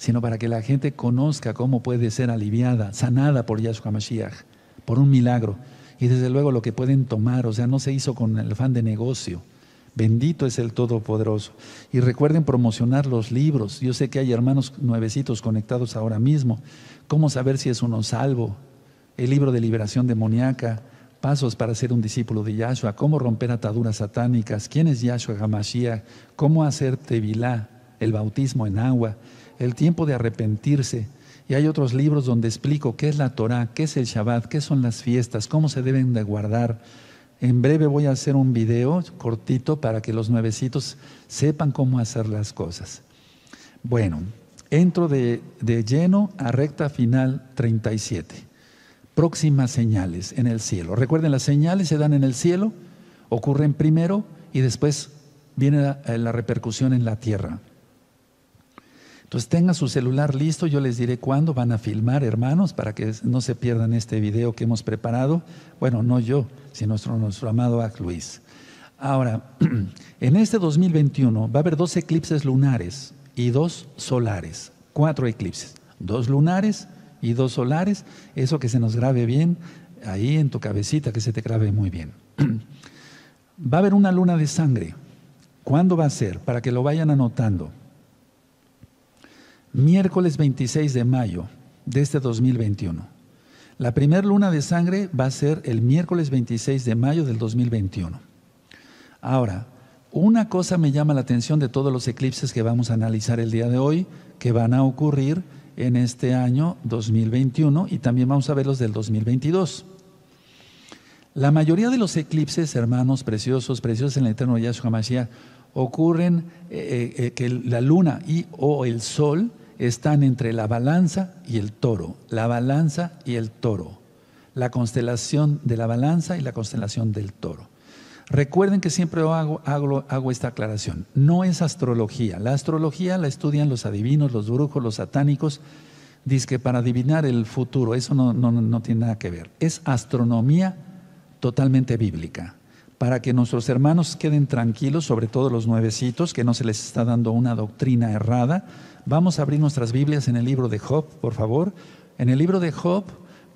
sino para que la gente conozca cómo puede ser aliviada, sanada por Yahshua Mashiach, por un milagro. Y desde luego lo que pueden tomar, o sea, no se hizo con el fan de negocio. Bendito es el Todopoderoso. Y recuerden promocionar los libros. Yo sé que hay hermanos nuevecitos conectados ahora mismo. ¿Cómo saber si es uno salvo? El libro de liberación demoníaca, pasos para ser un discípulo de Yahshua, cómo romper ataduras satánicas, quién es Yahshua Hamashiach, cómo hacer tevilá, el bautismo en agua el tiempo de arrepentirse. Y hay otros libros donde explico qué es la Torah, qué es el Shabbat, qué son las fiestas, cómo se deben de guardar. En breve voy a hacer un video cortito para que los nuevecitos sepan cómo hacer las cosas. Bueno, entro de, lleno a recta final 37. Próximas señales en el cielo. Recuerden, las señales se dan en el cielo, ocurren primero y después viene la eh, repercusión en la tierra. Entonces tenga su celular listo, yo les diré cuándo van a filmar, hermanos, para que no se pierdan este video que hemos preparado. Bueno, no yo, sino nuestro, amado Ac Luis. Ahora, en este 2021 va a haber dos eclipses lunares y dos solares, cuatro eclipses, dos lunares y dos solares, eso que se nos grabe bien ahí en tu cabecita, que se te grabe muy bien. va a haber una luna de sangre. ¿Cuándo va a ser? Para que lo vayan anotando miércoles 26 de mayo de este 2021. La primera luna de sangre va a ser el miércoles 26 de mayo del 2021. Ahora, una cosa me llama la atención de todos los eclipses que vamos a analizar el día de hoy, que van a ocurrir en este año 2021 y también vamos a ver los del 2022. La mayoría de los eclipses, hermanos preciosos, preciosos en el eterno Yahshua Mashiach, ocurren eh, eh, eh, que la luna y o el sol están entre la balanza y el toro, la balanza y el toro, la constelación de la balanza y la constelación del toro. Recuerden que siempre hago, hago, hago, esta aclaración. No es astrología. La astrología la estudian los adivinos, los brujos, los satánicos. Dice que para adivinar el futuro, eso no, no tiene nada que ver. Es astronomía totalmente bíblica. Para que nuestros hermanos queden tranquilos, sobre todo los nuevecitos, que no se les está dando una doctrina errada, Vamos a abrir nuestras Biblias en el libro de Job, por favor. En el libro de Job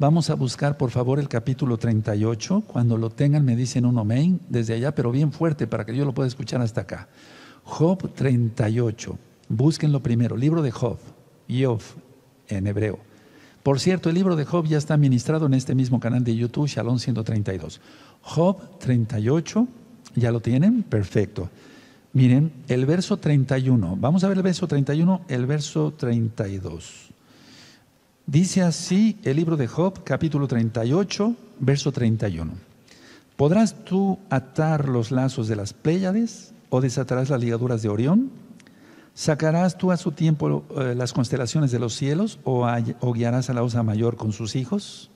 vamos a buscar, por favor, el capítulo 38. Cuando lo tengan me dicen un amén desde allá, pero bien fuerte para que yo lo pueda escuchar hasta acá. Job 38. Búsquenlo primero. Libro de Job. yof en hebreo. Por cierto, el libro de Job ya está ministrado en este mismo canal de YouTube, Shalom 132. Job 38, ¿ya lo tienen? Perfecto. Miren, el verso 31, vamos a ver el verso 31, el verso 32. Dice así el libro de Job, capítulo 38, verso 31. ¿Podrás tú atar los lazos de las Pléyades o desatarás las ligaduras de Orión? ¿Sacarás tú a su tiempo eh, las constelaciones de los cielos o, guiarás a la osa mayor con sus hijos?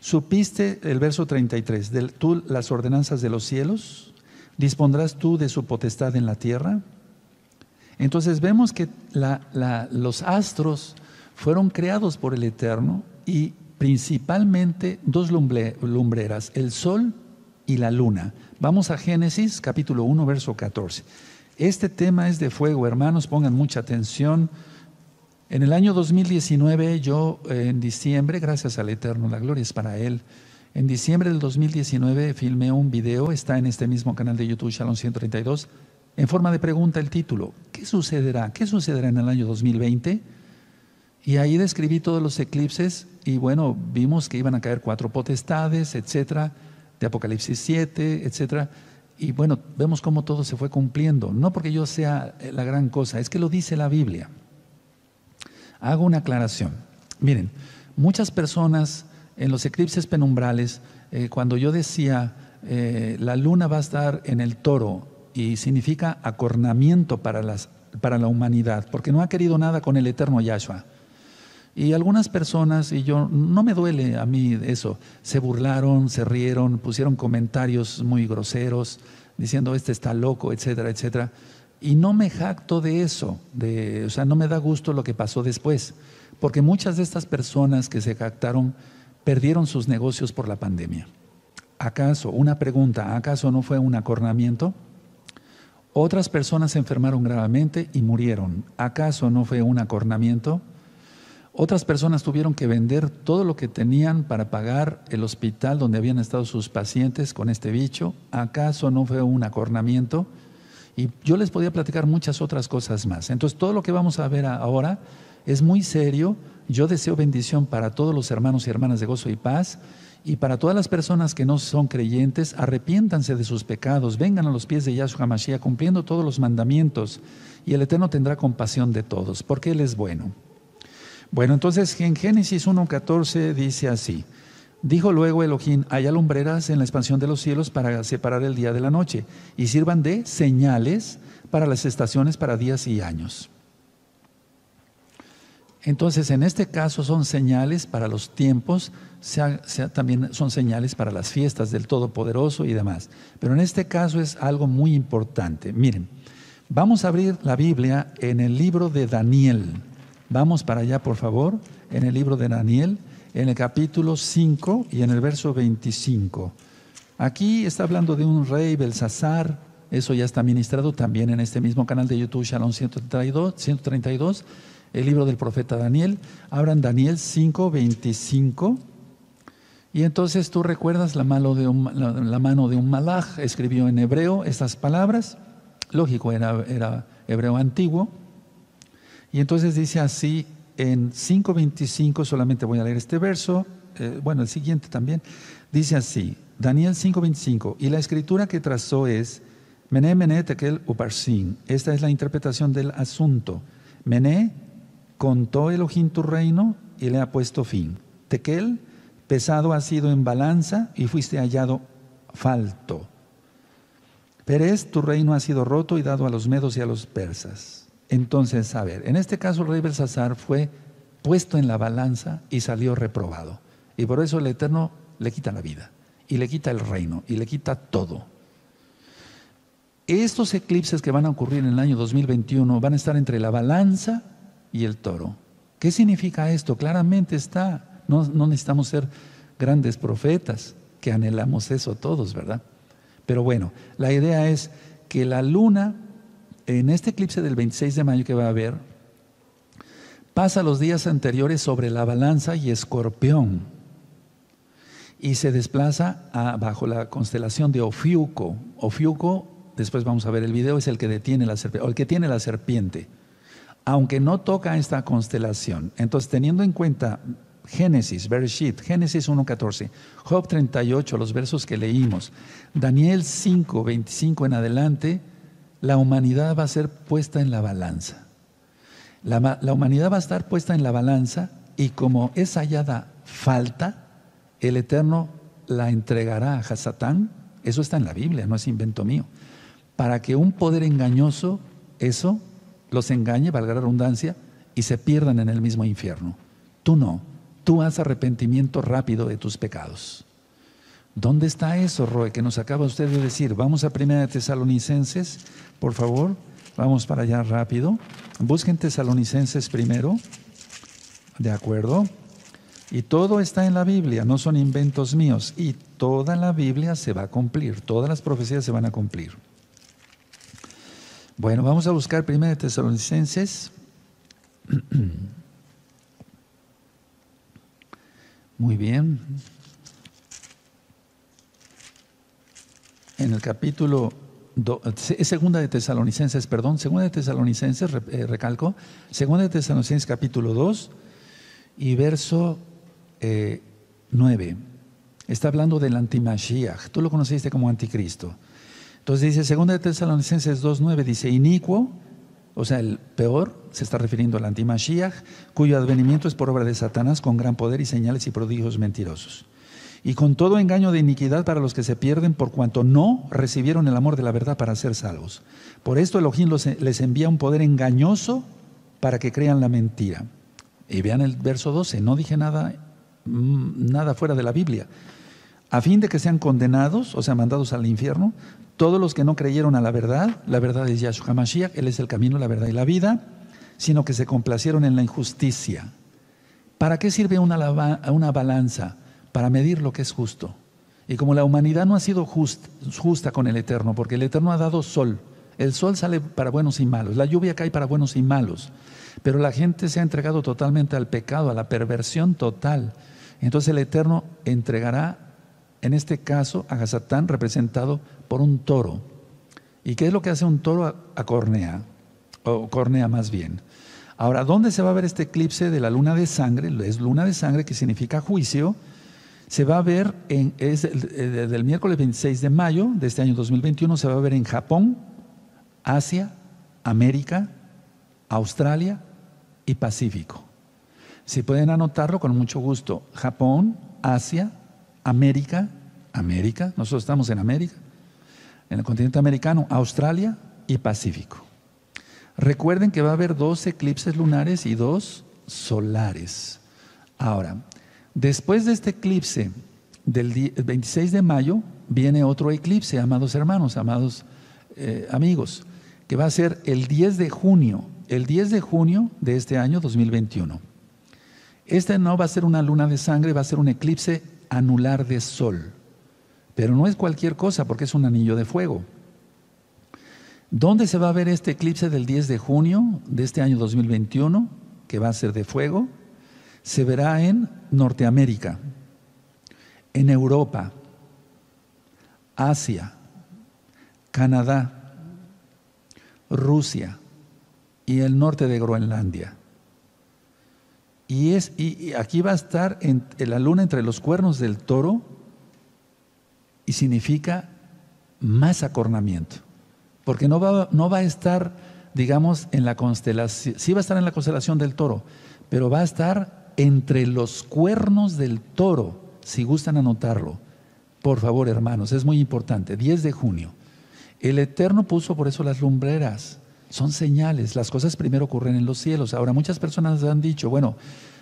¿Supiste el verso 33 tú las ordenanzas de los cielos? ¿Dispondrás tú de su potestad en la tierra? Entonces vemos que los astros fueron creados por el Eterno y principalmente dos lumbreras, el sol y la luna. Vamos a Génesis capítulo 1, verso 14. Este tema es de fuego, hermanos, pongan mucha atención. En el año 2019, yo en diciembre, gracias al Eterno, la gloria es para Él, en diciembre del 2019 filmé un video, está en este mismo canal de YouTube, Shalom 132, en forma de pregunta el título, ¿qué sucederá? ¿Qué sucederá en el año 2020? Y ahí describí todos los eclipses y bueno, vimos que iban a caer cuatro potestades, etcétera, de Apocalipsis 7, etcétera. Y bueno, vemos cómo todo se fue cumpliendo. No porque yo sea la gran cosa, es que lo dice la Biblia. Hago una aclaración. Miren, muchas personas en los eclipses penumbrales, eh, cuando yo decía eh, la luna va a estar en el toro y significa acornamiento para, las, para la humanidad, porque no ha querido nada con el eterno Yahshua. Y algunas personas, y yo no me duele a mí eso, se burlaron, se rieron, pusieron comentarios muy groseros, diciendo este está loco, etcétera, etcétera. Y no me jacto de eso, de, o sea, no me da gusto lo que pasó después, porque muchas de estas personas que se jactaron, perdieron sus negocios por la pandemia. ¿Acaso, una pregunta, acaso no fue un acornamiento? Otras personas se enfermaron gravemente y murieron. ¿Acaso no fue un acornamiento? Otras personas tuvieron que vender todo lo que tenían para pagar el hospital donde habían estado sus pacientes con este bicho. ¿Acaso no fue un acornamiento? Y yo les podía platicar muchas otras cosas más. Entonces, todo lo que vamos a ver ahora es muy serio yo deseo bendición para todos los hermanos y hermanas de gozo y paz y para todas las personas que no son creyentes, arrepiéntanse de sus pecados, vengan a los pies de Yahshua Mashiach cumpliendo todos los mandamientos y el Eterno tendrá compasión de todos, porque Él es bueno. Bueno, entonces en Génesis 1.14 dice así, dijo luego Elohim, hay alumbreras en la expansión de los cielos para separar el día de la noche y sirvan de señales para las estaciones para días y años. Entonces, en este caso son señales para los tiempos, también son señales para las fiestas del Todopoderoso y demás. Pero en este caso es algo muy importante. Miren, vamos a abrir la Biblia en el libro de Daniel. Vamos para allá, por favor, en el libro de Daniel, en el capítulo 5 y en el verso 25. Aquí está hablando de un rey, Belsasar, eso ya está ministrado también en este mismo canal de YouTube, Shalom 132. 132 el libro del profeta Daniel. Abran Daniel 5.25. Y entonces tú recuerdas la, mano de un, la, mano de un escribió en hebreo estas palabras. Lógico, era, hebreo antiguo. Y entonces dice así en 5.25, solamente voy a leer este verso, eh, bueno, el siguiente también, dice así, Daniel 5.25, y la escritura que trazó es, Mené, Mené, Tekel, Uparsin. Esta es la interpretación del asunto. Mené Contó Elohim tu reino y le ha puesto fin. Tequel, pesado ha sido en balanza y fuiste hallado falto. Pérez, tu reino ha sido roto y dado a los medos y a los persas. Entonces, a ver, en este caso el rey Belsasar fue puesto en la balanza y salió reprobado. Y por eso el Eterno le quita la vida, y le quita el reino, y le quita todo. Estos eclipses que van a ocurrir en el año 2021 van a estar entre la balanza y el toro. ¿Qué significa esto? Claramente está, no, necesitamos ser grandes profetas, que anhelamos eso todos, ¿verdad? Pero bueno, la idea es que la luna, en este eclipse del 26 de mayo que va a haber, pasa los días anteriores sobre la balanza y escorpión y se desplaza bajo la constelación de Ofiuco. Ofiuco, después vamos a ver el video, es el que detiene la serpiente, el que tiene la serpiente aunque no toca esta constelación. Entonces, teniendo en cuenta Génesis, Bereshit, Génesis 1.14, Job 38, los versos que leímos, Daniel 5, 25 en adelante, la humanidad va a ser puesta en la balanza. La, humanidad va a estar puesta en la balanza y como es hallada falta, el Eterno la entregará a Hasatán, eso está en la Biblia, no es invento mío, para que un poder engañoso, eso los engañe, valga la redundancia, y se pierdan en el mismo infierno. Tú no, tú haz arrepentimiento rápido de tus pecados. ¿Dónde está eso, Roe, que nos acaba usted de decir? Vamos a Primera de Tesalonicenses, por favor, vamos para allá rápido. Busquen Tesalonicenses primero, ¿de acuerdo? Y todo está en la Biblia, no son inventos míos. Y toda la Biblia se va a cumplir, todas las profecías se van a cumplir. Bueno, vamos a buscar de Tesalonicenses. Muy bien. En el capítulo 2, segunda de Tesalonicenses, perdón, segunda de Tesalonicenses, eh, recalco, segunda de Tesalonicenses capítulo 2 y verso eh, nueve. 9. Está hablando del antimashiach. Tú lo conociste como anticristo. Entonces dice, segunda de Tesalonicenses 2.9, dice, inicuo, o sea, el peor, se está refiriendo al antimashiach, cuyo advenimiento es por obra de Satanás con gran poder y señales y prodigios mentirosos. Y con todo engaño de iniquidad para los que se pierden por cuanto no recibieron el amor de la verdad para ser salvos. Por esto Elohim e, les envía un poder engañoso para que crean la mentira. Y vean el verso 12, no dije nada, mm, nada fuera de la Biblia a fin de que sean condenados, o sea, mandados al infierno, todos los que no creyeron a la verdad, la verdad es Yahshua Mashiach, Él es el camino, la verdad y la vida, sino que se complacieron en la injusticia. ¿Para qué sirve una, balanza? Para medir lo que es justo. Y como la humanidad no ha sido justa con el Eterno, porque el Eterno ha dado sol, el sol sale para buenos y malos, la lluvia cae para buenos y malos, pero la gente se ha entregado totalmente al pecado, a la perversión total. Entonces el Eterno entregará en este caso a Gazatán representado por un toro. ¿Y qué es lo que hace un toro a, cornea? O cornea más bien. Ahora, ¿dónde se va a ver este eclipse de la luna de sangre? Es luna de sangre que significa juicio. Se va a ver, en, es del eh, el miércoles 26 de mayo de este año 2021, se va a ver en Japón, Asia, América, Australia y Pacífico. Si pueden anotarlo, con mucho gusto. Japón, Asia, América, América, nosotros estamos en América, en el continente americano, Australia y Pacífico. Recuerden que va a haber dos eclipses lunares y dos solares. Ahora, después de este eclipse del 26 de mayo, viene otro eclipse, amados hermanos, amados eh, amigos, que va a ser el 10 de junio, el 10 de junio de este año 2021. Este no va a ser una luna de sangre, va a ser un eclipse anular de sol. Pero no es cualquier cosa porque es un anillo de fuego. ¿Dónde se va a ver este eclipse del 10 de junio de este año 2021, que va a ser de fuego? Se verá en Norteamérica, en Europa, Asia, Canadá, Rusia y el norte de Groenlandia. Y, es, y, aquí va a estar la luna entre los cuernos del toro y significa más acornamiento. Porque no va, no va a estar, digamos, en la constelación, sí va a estar en la constelación del toro, pero va a estar entre los cuernos del toro, si gustan anotarlo. Por favor, hermanos, es muy importante. 10 de junio. El Eterno puso por eso las lumbreras son señales, las cosas primero ocurren en los cielos. Ahora, muchas personas han dicho, bueno,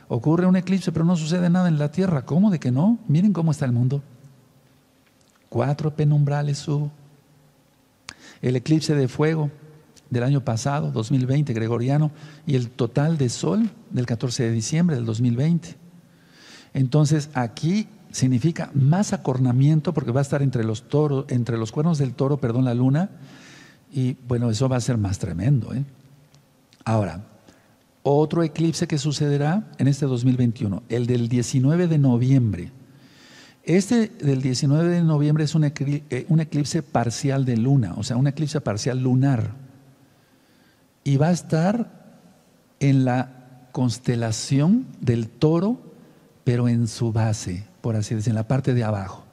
ocurre un eclipse, pero no sucede nada en la tierra. ¿Cómo de que no? Miren cómo está el mundo. Cuatro penumbrales hubo. El eclipse de fuego del año pasado, 2020, gregoriano, y el total de sol del 14 de diciembre del 2020. Entonces, aquí significa más acornamiento porque va a estar entre los toros, entre los cuernos del toro, perdón, la luna y bueno, eso va a ser más tremendo. ¿eh? Ahora, otro eclipse que sucederá en este 2021, el del 19 de noviembre. Este del 19 de noviembre es eh, un, eclipse parcial de luna, o sea, un eclipse parcial lunar. Y va a estar en la constelación del toro, pero en su base, por así decirlo, en la parte de abajo.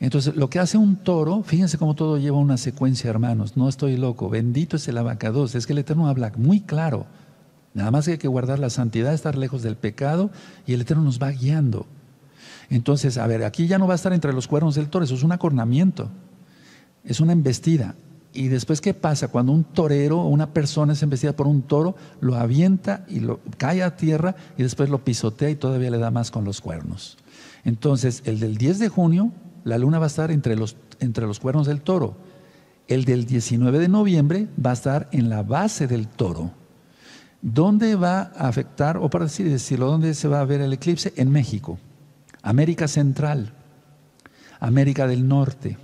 Entonces, lo que hace un toro, fíjense cómo todo lleva una secuencia, hermanos, no estoy loco, bendito es el abacados, es que el Eterno habla muy claro, nada más que hay que guardar la santidad, estar lejos del pecado y el Eterno nos va guiando. Entonces, a ver, aquí ya no va a estar entre los cuernos del toro, eso es un acornamiento, es una embestida. Y después, ¿qué pasa? Cuando un torero o una persona es embestida por un toro, lo avienta y lo cae a tierra y después lo pisotea y todavía le da más con los cuernos. Entonces, el del 10 de junio la luna va a estar entre los, entre los cuernos del toro. El del 19 de noviembre va a estar en la base del toro. ¿Dónde va a afectar, o para decirlo, dónde se va a ver el eclipse? En México, América Central, América del Norte,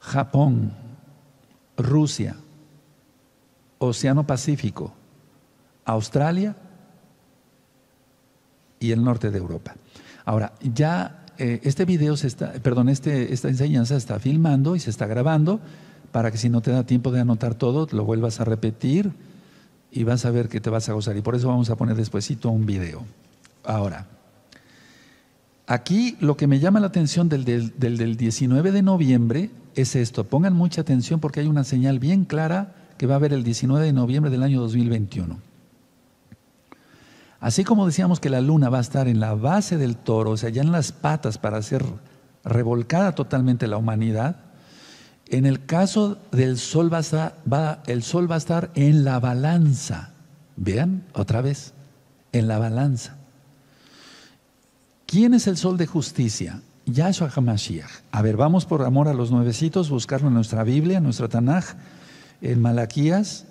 Japón, Rusia, Océano Pacífico, Australia y el norte de Europa. Ahora, ya eh, este video se está, perdón, este, esta enseñanza se está filmando y se está grabando para que si no te da tiempo de anotar todo, lo vuelvas a repetir y vas a ver que te vas a gozar. Y por eso vamos a poner despuesito un video. Ahora, aquí lo que me llama la atención del, del, del 19 de noviembre es esto. Pongan mucha atención porque hay una señal bien clara que va a haber el 19 de noviembre del año 2021. Así como decíamos que la luna va a estar en la base del toro, o sea, ya en las patas para hacer revolcada totalmente la humanidad, en el caso del sol va a estar, el sol va a estar en la balanza. Vean, otra vez, en la balanza. ¿Quién es el sol de justicia? Yahshua HaMashiach. A ver, vamos por amor a los nuevecitos, buscarlo en nuestra Biblia, en nuestra Tanaj, en Malaquías.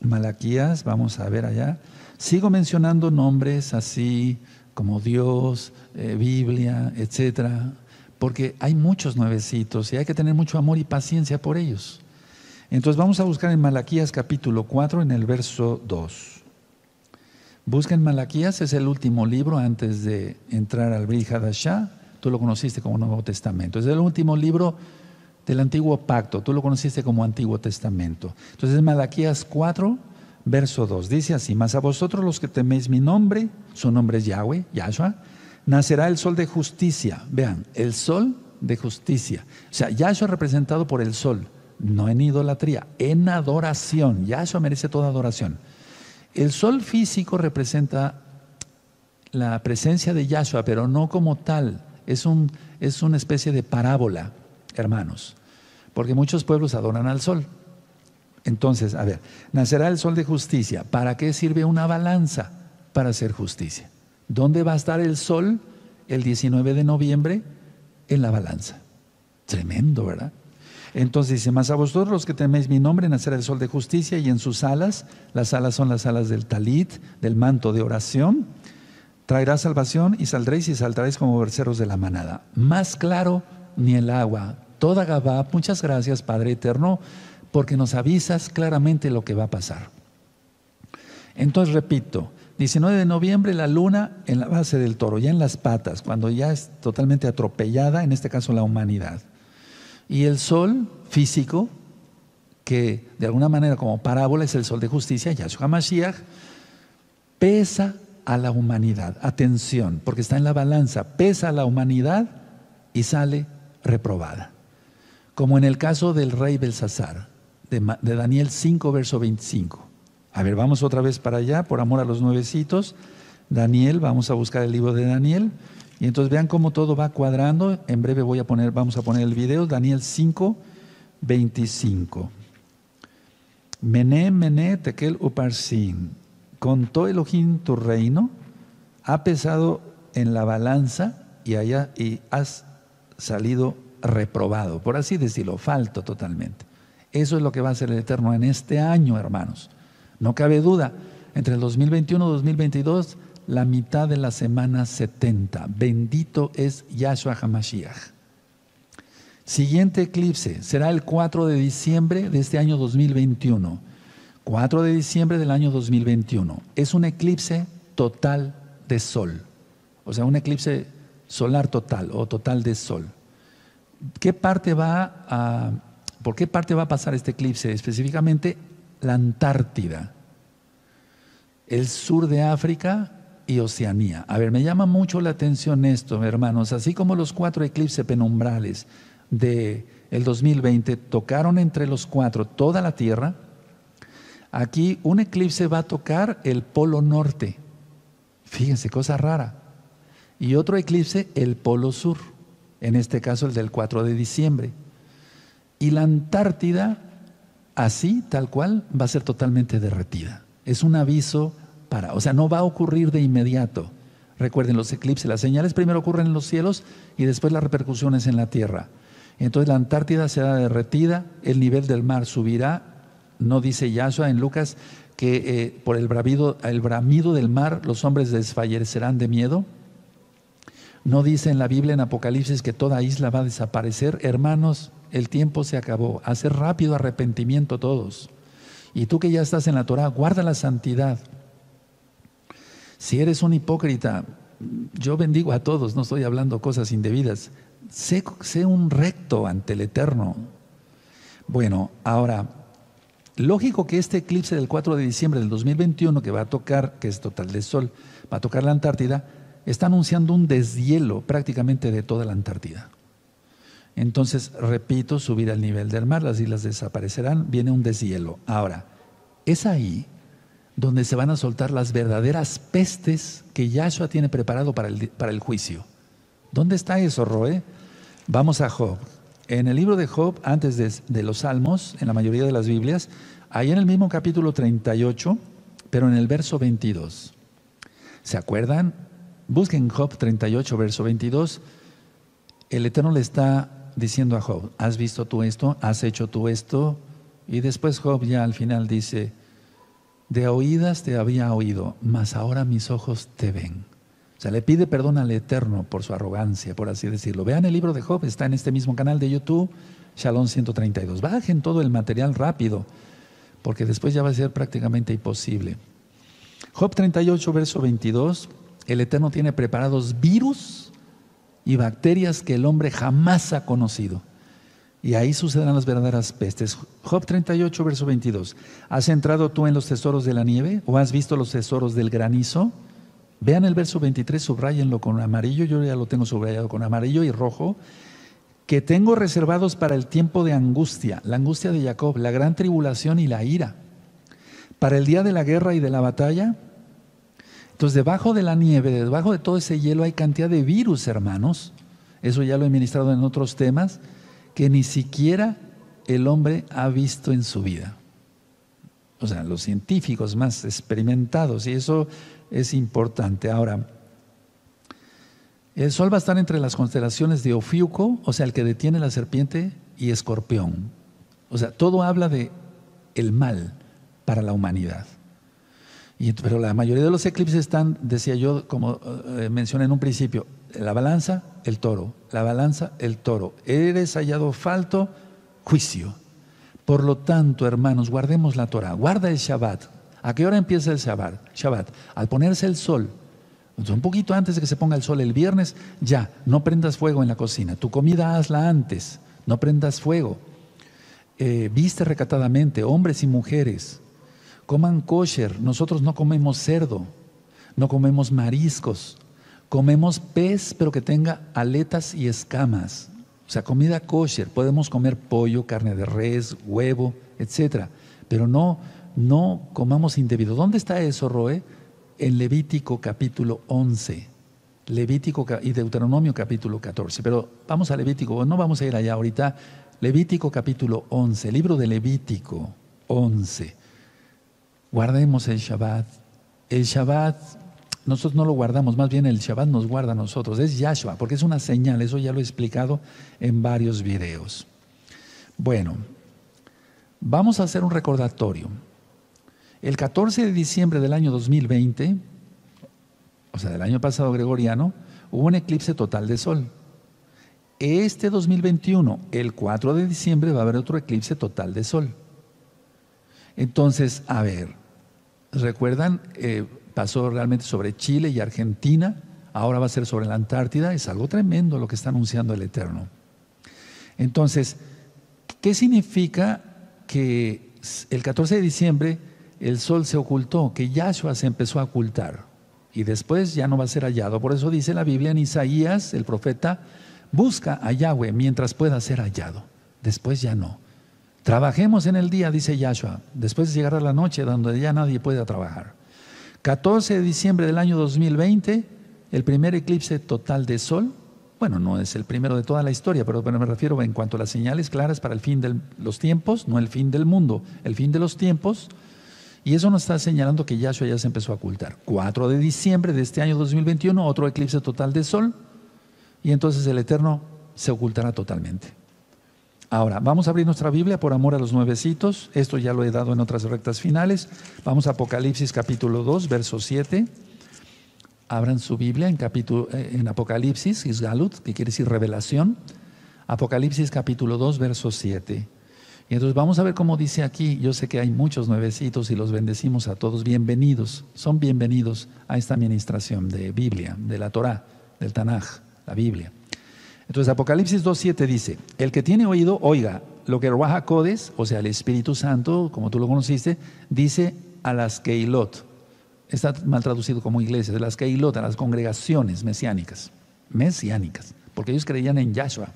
Malaquías, vamos a ver allá. Sigo mencionando nombres así como Dios, eh, Biblia, etcétera, porque hay muchos nuevecitos y hay que tener mucho amor y paciencia por ellos. Entonces vamos a buscar en Malaquías capítulo 4 en el verso 2. en Malaquías, es el último libro antes de entrar al Brihadashá. Tú lo conociste como Nuevo Testamento. Es el último libro del Antiguo Pacto. Tú lo conociste como Antiguo Testamento. Entonces Malaquías 4 verso 2. Dice así, mas a vosotros los que teméis mi nombre, su nombre es Yahweh, Yahshua, nacerá el sol de justicia. Vean, el sol de justicia. O sea, Yahshua representado por el sol, no en idolatría, en adoración. Yahshua merece toda adoración. El sol físico representa la presencia de Yahshua, pero no como tal. Es, un, es una especie de parábola, hermanos, porque muchos pueblos adoran al sol entonces, a ver, nacerá el sol de justicia. ¿Para qué sirve una balanza? Para hacer justicia. ¿Dónde va a estar el sol el 19 de noviembre? En la balanza. Tremendo, ¿verdad? Entonces dice, más a vosotros los que teméis mi nombre, nacerá el sol de justicia y en sus alas, las alas son las alas del talit, del manto de oración, traerá salvación y saldréis y saltaréis como berceros de la manada. Más claro ni el agua. Toda Gabá, muchas gracias Padre Eterno, porque nos avisas claramente lo que va a pasar. Entonces, repito, 19 de noviembre la luna en la base del toro, ya en las patas, cuando ya es totalmente atropellada, en este caso la humanidad. Y el sol físico, que de alguna manera como parábola es el sol de justicia, Yahshua Mashiach, pesa a la humanidad. Atención, porque está en la balanza, pesa a la humanidad y sale reprobada. Como en el caso del rey Belsasar de, Daniel 5, verso 25. A ver, vamos otra vez para allá, por amor a los nuevecitos. Daniel, vamos a buscar el libro de Daniel. Y entonces vean cómo todo va cuadrando. En breve voy a poner, vamos a poner el video, Daniel 5, 25. Mené, mené, tekel uparsin. Contó Elohim tu reino, ha pesado en la balanza y, allá, y has salido reprobado, por así decirlo, falto totalmente. Eso es lo que va a hacer el Eterno en este año, hermanos. No cabe duda, entre el 2021 y 2022, la mitad de la semana 70. Bendito es Yahshua HaMashiach. Siguiente eclipse será el 4 de diciembre de este año 2021. 4 de diciembre del año 2021. Es un eclipse total de sol. O sea, un eclipse solar total o total de sol. ¿Qué parte va a ¿Por qué parte va a pasar este eclipse? Específicamente la Antártida, el sur de África y Oceanía. A ver, me llama mucho la atención esto, hermanos, así como los cuatro eclipses penumbrales del de 2020 tocaron entre los cuatro toda la Tierra, aquí un eclipse va a tocar el polo norte. Fíjense, cosa rara. Y otro eclipse, el polo sur, en este caso el del 4 de diciembre y la Antártida, así, tal cual, va a ser totalmente derretida. Es un aviso para, o sea, no va a ocurrir de inmediato. Recuerden, los eclipses, las señales primero ocurren en los cielos y después las repercusiones en la Tierra. Entonces la Antártida será derretida, el nivel del mar subirá, no dice Yahshua en Lucas que eh, por el bravido, el bramido del mar los hombres desfallecerán de miedo. ¿No dice en la Biblia en Apocalipsis que toda isla va a desaparecer? Hermanos, el tiempo se acabó. Hacer rápido arrepentimiento todos. Y tú que ya estás en la Torah, guarda la santidad. Si eres un hipócrita, yo bendigo a todos, no estoy hablando cosas indebidas. Sé, sé un recto ante el Eterno. Bueno, ahora, lógico que este eclipse del 4 de diciembre del 2021 que va a tocar, que es total de sol, va a tocar la Antártida, está anunciando un deshielo prácticamente de toda la Antártida. Entonces, repito, subir al nivel del mar, las islas desaparecerán, viene un deshielo. Ahora, es ahí donde se van a soltar las verdaderas pestes que Yahshua tiene preparado para el, para el juicio. ¿Dónde está eso, Roe? Vamos a Job. En el libro de Job, antes de, de los Salmos, en la mayoría de las Biblias, ahí en el mismo capítulo 38, pero en el verso 22. ¿Se acuerdan? Busquen Job 38, verso 22. El Eterno le está diciendo a Job, ¿has visto tú esto? ¿Has hecho tú esto? Y después Job ya al final dice, de oídas te había oído, mas ahora mis ojos te ven. O sea, le pide perdón al Eterno por su arrogancia, por así decirlo. Vean el libro de Job, está en este mismo canal de YouTube, Shalom 132. Bajen todo el material rápido, porque después ya va a ser prácticamente imposible. Job 38, verso 22. El Eterno tiene preparados virus y bacterias que el hombre jamás ha conocido. Y ahí sucederán las verdaderas pestes. Job 38, verso 22. ¿Has entrado tú en los tesoros de la nieve o has visto los tesoros del granizo? Vean el verso 23, subrayenlo con amarillo. Yo ya lo tengo subrayado con amarillo y rojo. Que tengo reservados para el tiempo de angustia, la angustia de Jacob, la gran tribulación y la ira. Para el día de la guerra y de la batalla, entonces, debajo de la nieve, debajo de todo ese hielo hay cantidad de virus, hermanos. Eso ya lo he ministrado en otros temas, que ni siquiera el hombre ha visto en su vida. O sea, los científicos más experimentados, y eso es importante. Ahora, el sol va a estar entre las constelaciones de Ofiuco, o sea, el que detiene la serpiente, y Escorpión. O sea, todo habla de el mal para la humanidad pero la mayoría de los eclipses están, decía yo, como eh, mencioné en un principio, la balanza, el toro, la balanza, el toro. Eres hallado falto, juicio. Por lo tanto, hermanos, guardemos la Torah, guarda el Shabbat. ¿A qué hora empieza el Shabbat? Shabat, al ponerse el sol. Pues, un poquito antes de que se ponga el sol el viernes, ya, no prendas fuego en la cocina. Tu comida hazla antes, no prendas fuego. Eh, viste recatadamente, hombres y mujeres coman kosher, nosotros no comemos cerdo, no comemos mariscos, comemos pez pero que tenga aletas y escamas, o sea, comida kosher, podemos comer pollo, carne de res, huevo, etcétera, pero no, no comamos indebido. ¿Dónde está eso, Roe? En Levítico capítulo 11. Levítico y Deuteronomio capítulo 14. Pero vamos a Levítico, no vamos a ir allá ahorita. Levítico capítulo 11, libro de Levítico 11 guardemos el Shabbat. El Shabbat, nosotros no lo guardamos, más bien el Shabbat nos guarda a nosotros. Es Yahshua, porque es una señal, eso ya lo he explicado en varios videos. Bueno, vamos a hacer un recordatorio. El 14 de diciembre del año 2020, o sea, del año pasado gregoriano, hubo un eclipse total de sol. Este 2021, el 4 de diciembre, va a haber otro eclipse total de sol. Entonces, a ver, recuerdan, eh, pasó realmente sobre Chile y Argentina, ahora va a ser sobre la Antártida, es algo tremendo lo que está anunciando el Eterno. Entonces, ¿qué significa que el 14 de diciembre el sol se ocultó, que Yahshua se empezó a ocultar y después ya no va a ser hallado? Por eso dice la Biblia en Isaías, el profeta, busca a Yahweh mientras pueda ser hallado, después ya no. Trabajemos en el día, dice Yahshua. Después de llegar a la noche donde ya nadie pueda trabajar. 14 de diciembre del año 2020, el primer eclipse total de sol. Bueno, no es el primero de toda la historia, pero, pero me refiero en cuanto a las señales claras para el fin de los tiempos, no el fin del mundo, el fin de los tiempos. Y eso nos está señalando que Yahshua ya se empezó a ocultar. 4 de diciembre de este año 2021, otro eclipse total de sol. Y entonces el Eterno se ocultará totalmente. Ahora, vamos a abrir nuestra Biblia por amor a los nuevecitos. Esto ya lo he dado en otras rectas finales. Vamos a Apocalipsis capítulo 2, verso 7. Abran su Biblia en, capítulo, eh, en Apocalipsis, Isgalut, que quiere decir revelación. Apocalipsis capítulo 2, verso 7. Y entonces vamos a ver cómo dice aquí, yo sé que hay muchos nuevecitos y los bendecimos a todos, bienvenidos, son bienvenidos a esta administración de Biblia, de la Torá, del Tanaj, la Biblia. Entonces Apocalipsis 2.7 dice, el que tiene oído, oiga lo que Ruaja o sea, el Espíritu Santo, como tú lo conociste, dice a las Keilot. Está mal traducido como iglesias, las Keilot, a las congregaciones mesiánicas. Mesiánicas, porque ellos creían en Yahshua.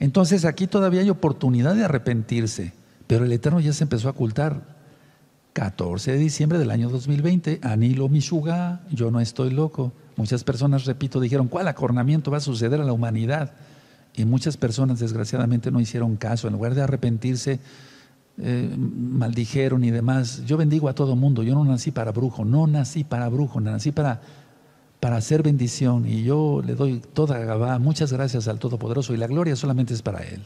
Entonces aquí todavía hay oportunidad de arrepentirse, pero el Eterno ya se empezó a ocultar. 14 de diciembre del año 2020, Anilo Mishuga, yo no estoy loco. Muchas personas, repito, dijeron, ¿cuál acornamiento va a suceder a la humanidad? Y muchas personas, desgraciadamente, no hicieron caso. En lugar de arrepentirse, eh, maldijeron y demás. Yo bendigo a todo mundo. Yo no nací para brujo, no nací para brujo, nací para, para hacer bendición. Y yo le doy toda Gabá, muchas gracias al Todopoderoso. Y la gloria solamente es para Él.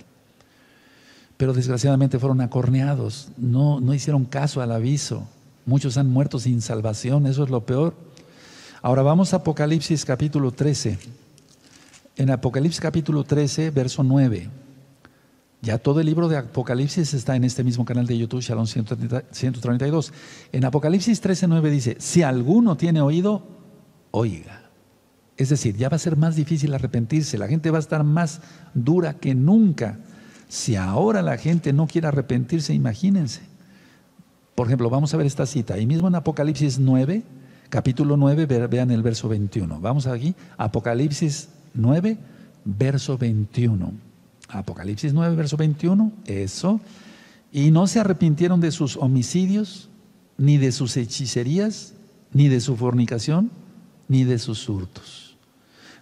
Pero desgraciadamente fueron acorneados, no, no hicieron caso al aviso. Muchos han muerto sin salvación, eso es lo peor. Ahora vamos a Apocalipsis capítulo 13. En Apocalipsis capítulo 13, verso 9. Ya todo el libro de Apocalipsis está en este mismo canal de YouTube, Shalom 132. En Apocalipsis 13, 9 dice, si alguno tiene oído, oiga. Es decir, ya va a ser más difícil arrepentirse, la gente va a estar más dura que nunca. Si ahora la gente no quiere arrepentirse, imagínense. Por ejemplo, vamos a ver esta cita, ahí mismo en Apocalipsis 9, capítulo 9, vean el verso 21. Vamos aquí, Apocalipsis 9, verso 21. Apocalipsis 9, verso 21, eso. Y no se arrepintieron de sus homicidios, ni de sus hechicerías, ni de su fornicación, ni de sus hurtos.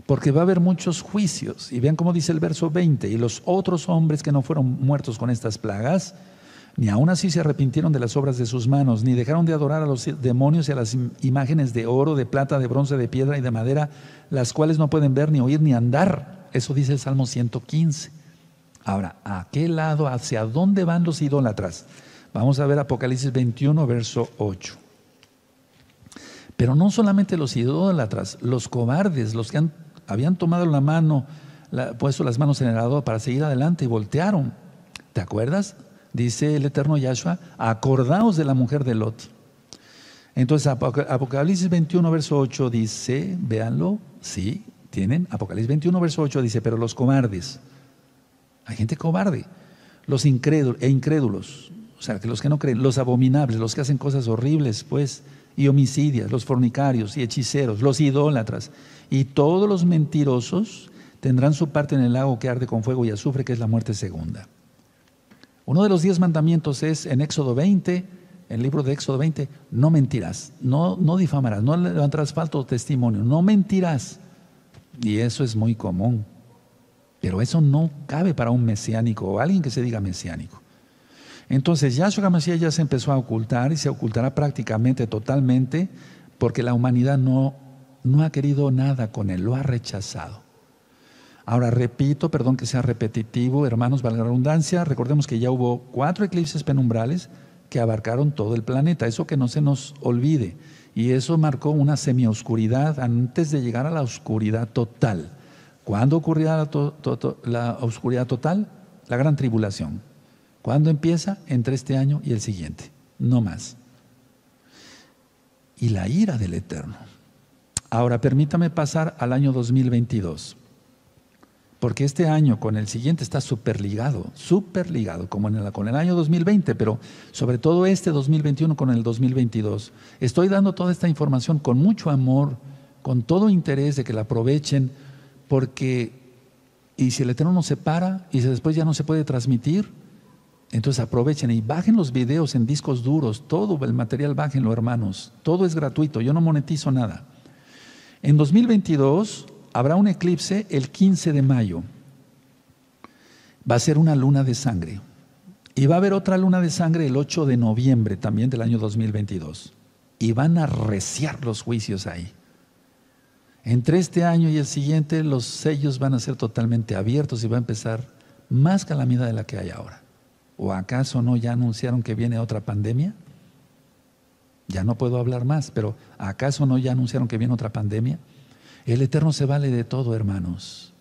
Porque va a haber muchos juicios. Y vean cómo dice el verso 20, y los otros hombres que no fueron muertos con estas plagas, ni aun así se arrepintieron de las obras de sus manos, ni dejaron de adorar a los demonios y a las imágenes de oro, de plata, de bronce, de piedra y de madera, las cuales no pueden ver, ni oír, ni andar. Eso dice el Salmo 115. Ahora, ¿a qué lado, hacia dónde van los idólatras? Vamos a ver Apocalipsis 21, verso 8. Pero no solamente los idólatras, los cobardes, los que habían tomado la mano, puesto las manos en el lado para seguir adelante y voltearon. ¿Te acuerdas? dice el eterno Yahshua, acordaos de la mujer de Lot. Entonces Apocalipsis 21, verso 8 dice, véanlo, sí, tienen, Apocalipsis 21, verso 8 dice, pero los cobardes, hay gente cobarde, los incrédulos, e incrédulos, o sea, que los que no creen, los abominables, los que hacen cosas horribles, pues, y homicidias, los fornicarios y hechiceros, los idólatras, y todos los mentirosos tendrán su parte en el lago que arde con fuego y azufre, que es la muerte segunda. Uno de los diez mandamientos es en Éxodo 20, en el libro de Éxodo 20, no mentirás, no, no difamarás, no levantarás falso testimonio, no mentirás. Y eso es muy común. Pero eso no cabe para un mesiánico o alguien que se diga mesiánico. Entonces Yahshua Mesías ya se empezó a ocultar y se ocultará prácticamente totalmente porque la humanidad no, no ha querido nada con él, lo ha rechazado. Ahora, repito, perdón que sea repetitivo, hermanos, valga la redundancia, recordemos que ya hubo cuatro eclipses penumbrales que abarcaron todo el planeta, eso que no se nos olvide. Y eso marcó una semioscuridad antes de llegar a la oscuridad total. ¿Cuándo ocurrirá la, la oscuridad total? La gran tribulación. ¿Cuándo empieza? Entre este año y el siguiente, no más. Y la ira del Eterno. Ahora permítame pasar al año 2022 porque este año con el siguiente está súper ligado, como en como con el año 2020, pero sobre todo este 2021 con el 2022. Estoy dando toda esta información con mucho amor, con todo interés de que la aprovechen, porque y si el Eterno se para, y si después ya no se puede transmitir, entonces aprovechen y bajen los videos en discos duros, todo el material bájenlo, hermanos, todo es gratuito, yo no monetizo nada. En 2022 habrá un eclipse el 15 de mayo. Va a ser una luna de sangre. Y va a haber otra luna de sangre el 8 de noviembre también del año 2022. Y van a reciar los juicios ahí. Entre este año y el siguiente los sellos van a ser totalmente abiertos y va a empezar más calamidad de la que hay ahora. ¿O acaso no ya anunciaron que viene otra pandemia? Ya no puedo hablar más, pero ¿acaso no ya anunciaron que viene otra pandemia? El Eterno se vale de todo, hermanos.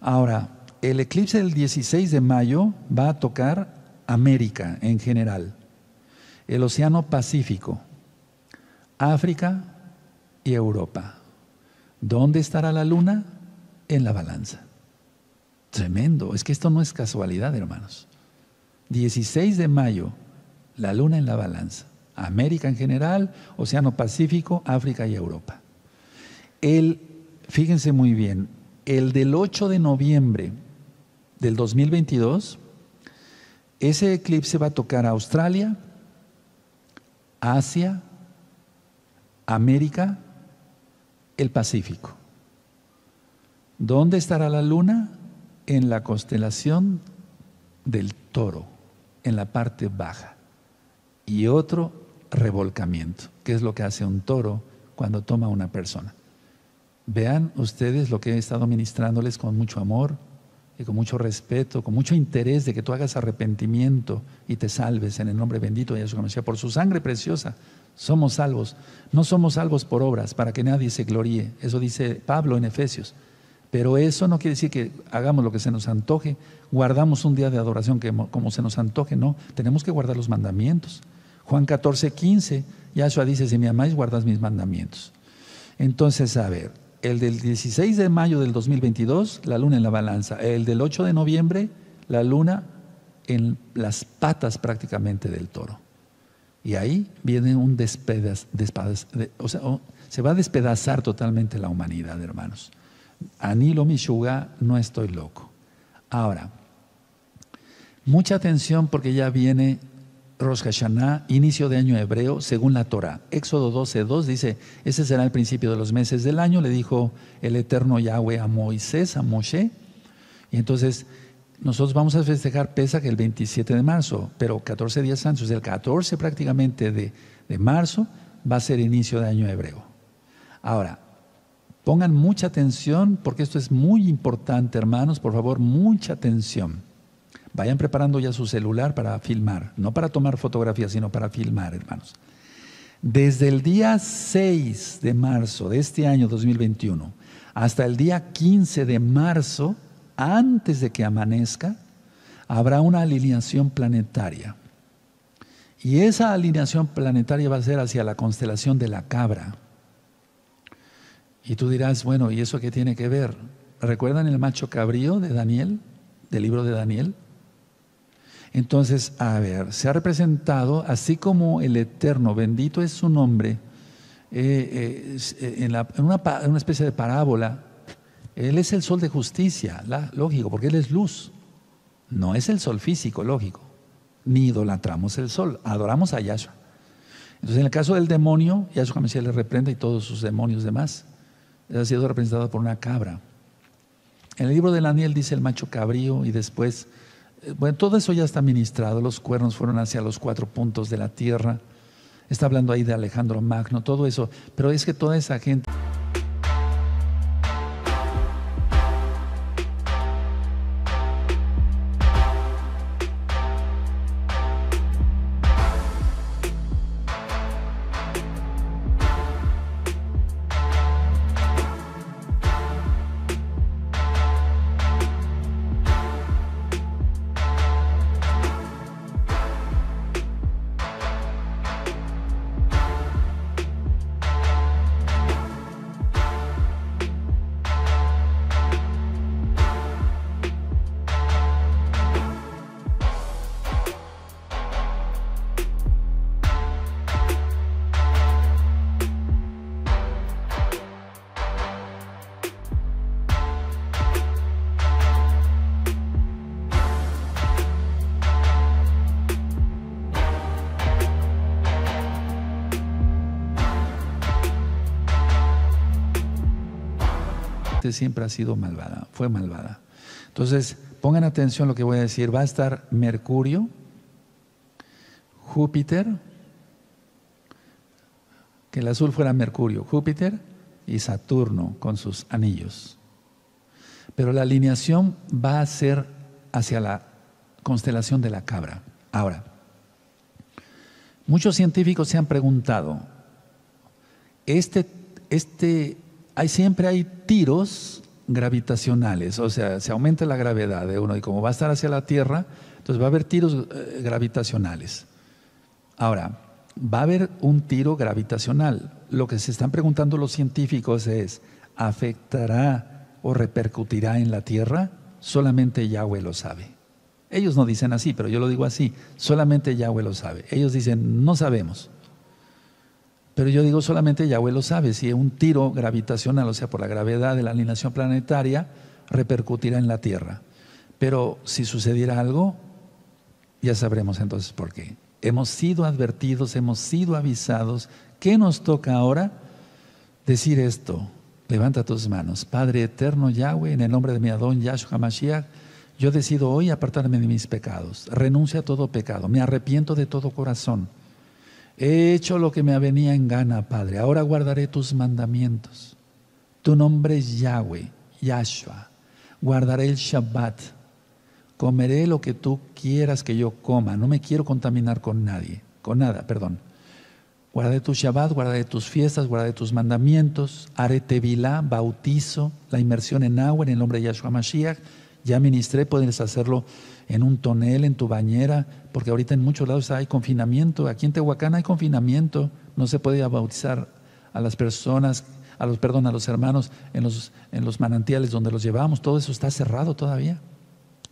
Ahora, el eclipse del 16 de mayo va a tocar América en general, el Océano Pacífico, África y Europa. ¿Dónde estará la luna? En la balanza. Tremendo, es que esto no es casualidad, hermanos. 16 de mayo, la luna en la balanza. América en general, Océano Pacífico, África y Europa. El, fíjense muy bien, el del 8 de noviembre del 2022, ese eclipse va a tocar a Australia, Asia, América, el Pacífico. ¿Dónde estará la luna? En la constelación del toro, en la parte baja. Y otro revolcamiento, que es lo que hace un toro cuando toma una persona. Vean ustedes lo que he estado ministrándoles con mucho amor y con mucho respeto, con mucho interés de que tú hagas arrepentimiento y te salves en el nombre bendito de Jesús. Por su sangre preciosa somos salvos. No somos salvos por obras para que nadie se gloríe. Eso dice Pablo en Efesios. Pero eso no quiere decir que hagamos lo que se nos antoje, guardamos un día de adoración como se nos antoje, no. Tenemos que guardar los mandamientos. Juan 14, 15, Yahshua dice, si me amáis, guardas mis mandamientos. Entonces, a ver, el del 16 de mayo del 2022, la luna en la balanza, el del 8 de noviembre, la luna en las patas prácticamente del toro. Y ahí viene un despedaz, o sea, se va a despedazar totalmente la humanidad, hermanos. Anilo Mishuga, no estoy loco. Ahora, mucha atención porque ya viene Rosh Hashanah, inicio de año hebreo, según la Torah. Éxodo 2 dice, ese será el principio de los meses del año, le dijo el eterno Yahweh a Moisés, a Moshe. Y entonces nosotros vamos a festejar Pesach el 27 de marzo, pero 14 días antes, el 14 prácticamente de marzo, va a ser inicio de año hebreo. Ahora, pongan mucha atención porque esto es muy importante, hermanos, por favor, mucha atención. Vayan preparando ya su celular para filmar, no para tomar fotografías, sino para filmar, hermanos. Desde el día 6 de marzo de este año 2021 hasta el día 15 de marzo, antes de que amanezca, habrá una alineación planetaria. Y esa alineación planetaria va a ser hacia la constelación de la cabra. Y tú dirás, bueno, ¿y eso qué tiene que ver? ¿Recuerdan el macho cabrío de Daniel, del libro de Daniel? Entonces, a ver, se ha representado, así como el Eterno, bendito es su nombre, eh, eh, eh, en, una, especie de parábola, Él es el sol de justicia, lógico, porque Él es luz. No es el sol físico, lógico. Ni idolatramos el sol, adoramos a Yahshua. Entonces, en el caso del demonio, Yahshua Mesías le reprende y todos sus demonios demás. Ha sido representado por una cabra. En el libro de Daniel dice el macho cabrío y después eh, bueno, todo eso ya está ministrado. Los cuernos fueron hacia los cuatro puntos de la tierra. Está hablando ahí de Alejandro Magno, todo eso. Pero es que toda esa gente... siempre ha sido malvada, fue malvada. Entonces, pongan atención a lo que voy a decir. Va a estar Mercurio, Júpiter, que el azul fuera Mercurio, Júpiter y Saturno con sus anillos. Pero la alineación va a ser hacia la constelación de la cabra. Ahora, muchos científicos se han preguntado, este, este hay, siempre hay tiros gravitacionales, o sea, se aumenta la gravedad de uno y como va a estar hacia la Tierra, entonces va a haber tiros eh, gravitacionales. Ahora, va a haber un tiro gravitacional. Lo que se están preguntando los científicos es, ¿afectará o repercutirá en la Tierra? Solamente Yahweh lo sabe. Ellos no dicen así, pero yo lo digo así, solamente Yahweh lo sabe. Ellos dicen, no sabemos. Pero yo digo solamente Yahweh lo sabe, si un tiro gravitacional, o sea, por la gravedad de la alineación planetaria, repercutirá en la Tierra. Pero si sucediera algo, ya sabremos entonces por qué. Hemos sido advertidos, hemos sido avisados. ¿Qué nos toca ahora? Decir esto. Levanta tus manos. Padre eterno Yahweh, en el nombre de mi Adón Yahshua Mashiach, yo decido hoy apartarme de mis pecados. Renuncio a todo pecado. Me arrepiento de todo corazón He hecho lo que me venía en gana, Padre. Ahora guardaré tus mandamientos. Tu nombre es Yahweh, Yahshua. Guardaré el Shabbat. Comeré lo que tú quieras que yo coma. No me quiero contaminar con nadie, con nada, perdón. Guardaré tu Shabbat, guardaré tus fiestas, guardaré tus mandamientos. Haré tevilá, bautizo, la inmersión en agua en el nombre de Yahshua Mashiach. Ya ministré, puedes hacerlo en un tonel, en tu bañera, porque ahorita en muchos lados hay confinamiento, aquí en Tehuacán hay confinamiento, no se puede bautizar a las personas, a los, perdón, a los hermanos en los, en los manantiales donde los llevamos, todo eso está cerrado todavía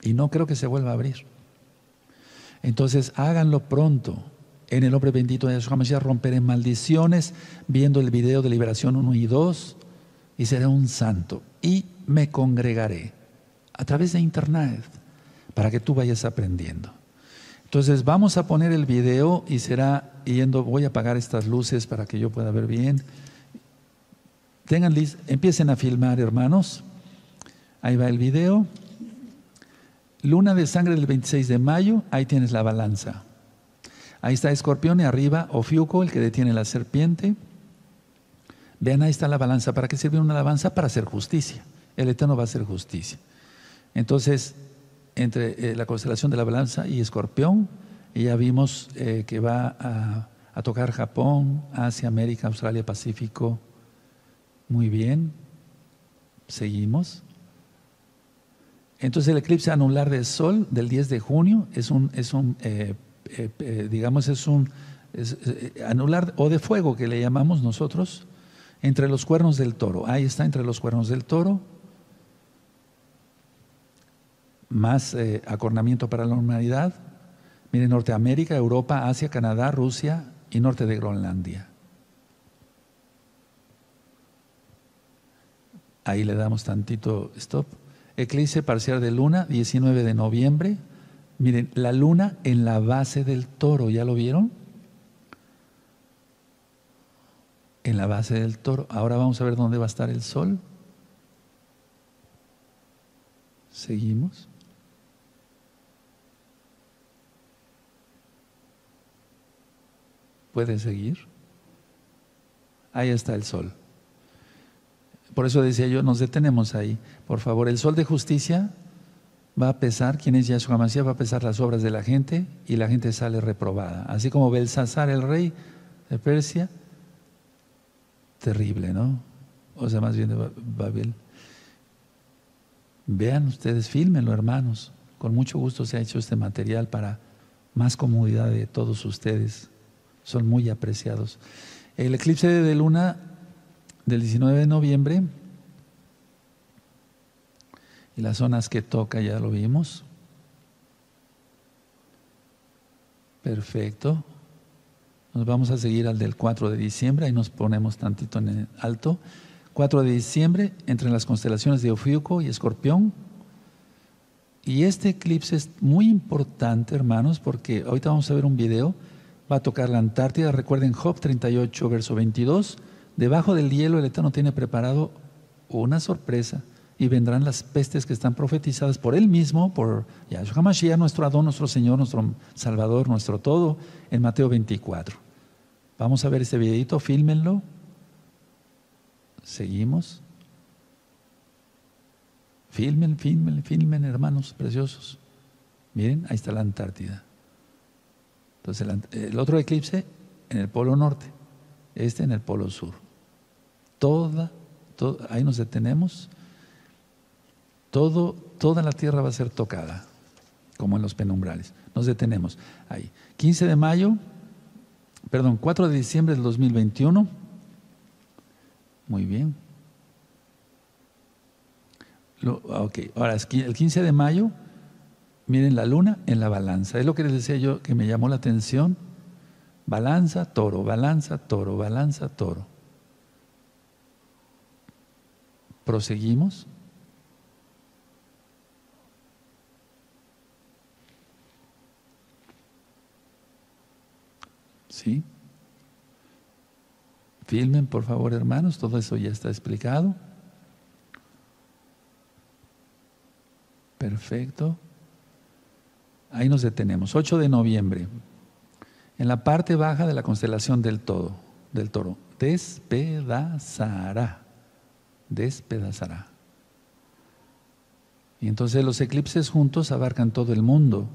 y no creo que se vuelva a abrir. Entonces háganlo pronto, en el hombre bendito de Yahshua romper romperé maldiciones viendo el video de Liberación 1 y 2 y seré un santo y me congregaré a través de internet para que tú vayas aprendiendo. Entonces vamos a poner el video y será yendo, voy a apagar estas luces para que yo pueda ver bien. Tengan listo, empiecen a filmar, hermanos. Ahí va el video. Luna de sangre del 26 de mayo, ahí tienes la balanza. Ahí está Escorpión y arriba Ofiuco, el que detiene la serpiente. Vean, ahí está la balanza. ¿Para qué sirve una alabanza? Para hacer justicia. El Eterno va a hacer justicia. Entonces, entre eh, la constelación de la balanza y escorpión. Y ya vimos eh, que va a, tocar Japón, Asia, América, Australia, Pacífico. Muy bien. Seguimos. Entonces el eclipse anular del Sol del 10 de junio es un, es un eh, digamos, es un anular o de fuego que le llamamos nosotros entre los cuernos del toro. Ahí está entre los cuernos del toro más eh, acornamiento para la humanidad. Miren, Norteamérica, Europa, Asia, Canadá, Rusia y norte de Groenlandia. Ahí le damos tantito stop. Eclipse parcial de luna, 19 de noviembre. Miren, la luna en la base del toro, ¿ya lo vieron? En la base del toro. Ahora vamos a ver dónde va a estar el sol. Seguimos. puede seguir? Ahí está el sol. Por eso decía yo, nos detenemos ahí. Por favor, el sol de justicia va a pesar, quien es Yahshua Masía va a pesar las obras de la gente y la gente sale reprobada. Así como Belsasar, el rey de Persia, terrible, ¿no? O sea, más bien de Babel. Vean ustedes, fílmenlo, hermanos. Con mucho gusto se ha hecho este material para más comodidad de todos ustedes son muy apreciados. El eclipse de luna del 19 de noviembre y las zonas que toca ya lo vimos. Perfecto. Nos vamos a seguir al del 4 de diciembre, ahí nos ponemos tantito en alto. 4 de diciembre, entre las constelaciones de Ofiuco y Escorpión. Y este eclipse es muy importante, hermanos, porque ahorita vamos a ver un video va a tocar la Antártida. Recuerden Job 38, verso 22. Debajo del hielo el Eterno tiene preparado una sorpresa y vendrán las pestes que están profetizadas por Él mismo, por Yahshua Mashiach, nuestro Adón, nuestro Señor, nuestro Salvador, nuestro todo, en Mateo 24. Vamos a ver este videito, fílmenlo. Seguimos. Filmen, filmen, filmen, hermanos preciosos. Miren, ahí está la Antártida. Entonces el, otro eclipse en el polo norte, este en el polo sur. Toda, todo, ahí nos detenemos. Todo, toda la tierra va a ser tocada, como en los penumbrales. Nos detenemos ahí. 15 de mayo, perdón, 4 de diciembre del 2021. Muy bien. Lo, ah, ok, ahora el 15 de mayo Miren la luna en la balanza. Es lo que les decía yo que me llamó la atención. Balanza, toro, balanza, toro, balanza, toro. Proseguimos. ¿Sí? Filmen, por favor, hermanos, todo eso ya está explicado. Perfecto. Ahí nos detenemos. 8 de noviembre. En la parte baja de la constelación del todo, del toro. Despedazará. Despedazará. Y entonces los eclipses juntos abarcan todo el mundo.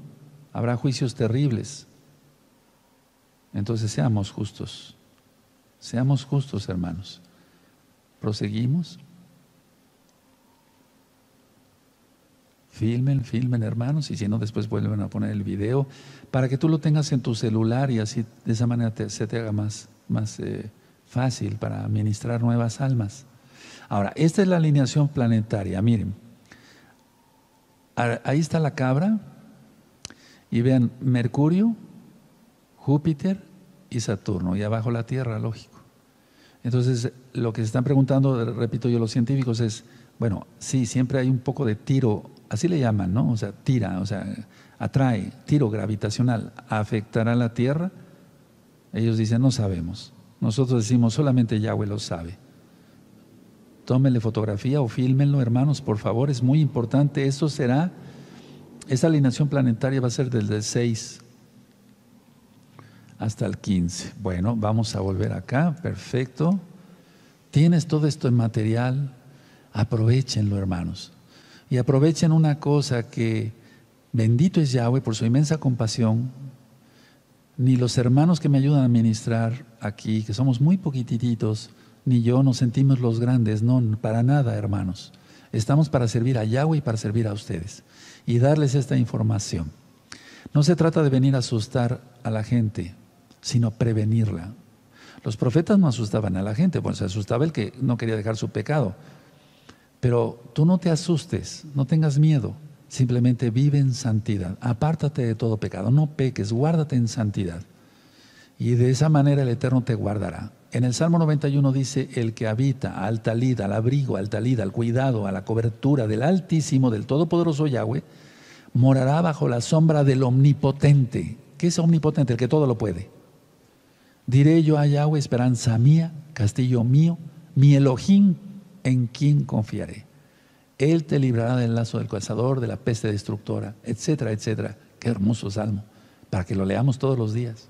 Habrá juicios terribles. Entonces seamos justos. Seamos justos, hermanos. Proseguimos. Filmen, filmen hermanos y si no después vuelven a poner el video para que tú lo tengas en tu celular y así de esa manera se te haga más, más eh, fácil para administrar nuevas almas. Ahora, esta es la alineación planetaria, miren. Ahí está la cabra y vean Mercurio, Júpiter y Saturno y abajo la Tierra, lógico. Entonces, lo que se están preguntando, repito yo, los científicos es, bueno, sí, siempre hay un poco de tiro así le llaman, ¿no? O sea, tira, o sea, atrae, tiro gravitacional, ¿afectará la Tierra? Ellos dicen, no sabemos. Nosotros decimos, solamente Yahweh lo sabe. Tómenle fotografía o fílmenlo, hermanos, por favor, es muy importante. Eso será, esa alineación planetaria va a ser desde el 6 hasta el 15. Bueno, vamos a volver acá, perfecto. Tienes todo esto en material, aprovechenlo, hermanos y aprovechen una cosa que bendito es Yahweh por su inmensa compasión, ni los hermanos que me ayudan a ministrar aquí, que somos muy poquititos, ni yo nos sentimos los grandes, no, para nada, hermanos. Estamos para servir a Yahweh y para servir a ustedes y darles esta información. No se trata de venir a asustar a la gente, sino prevenirla. Los profetas no asustaban a la gente, bueno, se asustaba el que no quería dejar su pecado, pero tú no te asustes, no tengas miedo, simplemente vive en santidad, apártate de todo pecado, no peques, guárdate en santidad. Y de esa manera el Eterno te guardará. En el Salmo 91 dice, el que habita al talid, al abrigo, al talid, al cuidado, a la cobertura del Altísimo, del Todopoderoso Yahweh, morará bajo la sombra del Omnipotente. ¿Qué es Omnipotente? El que todo lo puede. Diré yo a Yahweh, esperanza mía, castillo mío, mi Elohim, ¿en quién confiaré? Él te librará del lazo del cazador, de la peste destructora, etcétera, etcétera. Qué hermoso salmo, para que lo leamos todos los días.